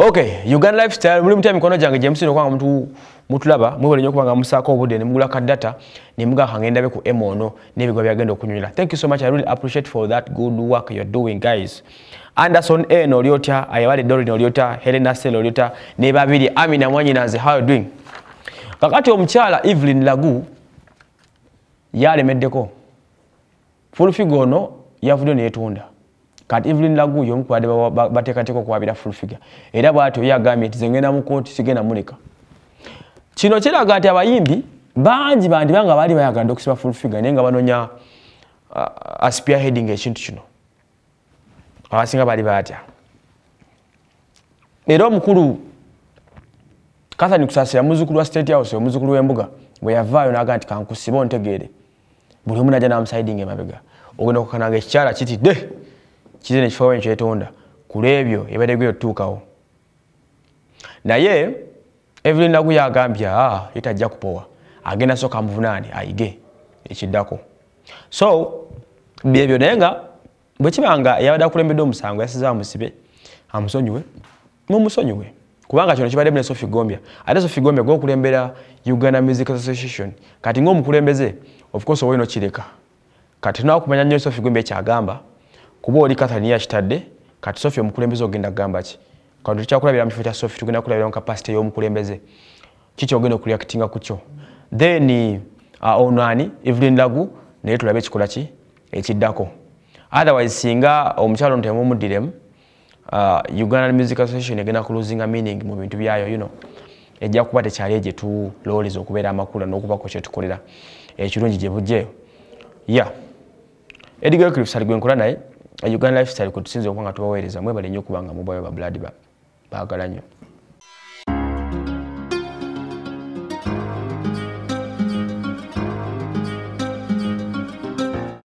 okay uganda lifestyle muli mutya mikono gyange gye musinza okubanga mutu mutulaba mwebale nnyo okubanga musaako obudde ne mugula ka data ne mugakanga endabe ku emono n'ebigwa byagenda okunyumira thank you so much i really appreciate for that good work you're doing guys anderson eno olyotya ayabale dorin olyotya helena sel olyotya ne babiri amina nazi how you doing kakati omchala evelyn lagu yale yalemeddeko fulfigo ono yavudde ne yetunda kati evelyn laguyo omukwade batekateka okwabira full figure era bwatyo ye agambye nti zengenda mukooti sigenda muleka kino kiraga nti abayimbi bangi bandiba nga baali bayagalanda okusiba full figure naye nga banonya uh, aspear heading ekintu kino abasinga baali baatya era omukulu kathani kusasira muzukulu wa state house omuzukulu wembuga bweyavaayo naga nti kankusiba ontegeere buli omu najja namusaidinga emabega ogenda okukananga ekikyala kitidde kizina ekifaawani kyetonda kulwebyo ebadde gwe otutuukawo naye evelin nagu yagambye a ah, ye tajja kupowa agenda soka amuvunaani ayige ekiddako so byebyo naye nga bwekibanga yabadde akulembedde omusango yasiza amusibe amusonyiwe mumusonyiwe kubanga kino kibadde mune sofi gombya ate sofi gombya gokulembera uganda music association kati ngaomukulembeze ofcourse owaino kireka kati tinawakumanya nyo sofi gombya ekyagamba kuba oli katani yakitadde kati sofi omukulembeze ogenda kugamba ki kati tukyakulabira mukifo kya sofi tugenda kulabira mu kapasite y'omukulembeze kiki ogenda okulyakitinga kukyo then uh, onani evelin lagu naye tulabe ekikola ki ekiddako otherwise singa omukyalo nti emumuddiremu uh, ugandan music association egenda kulosinga meaning mu bintu byayo yuno ejja kuba tekyali egyetulowoleza okubeera amakula n'okubako kyetukolera ekirungi eh, gye bujjeyo ya edigo cliffsaligwenkola naye uganda lifestyle kwetusinza okuba nga tubaweereza mwebale nnyo okuba nga mubayo ba blood ba baagala nnyo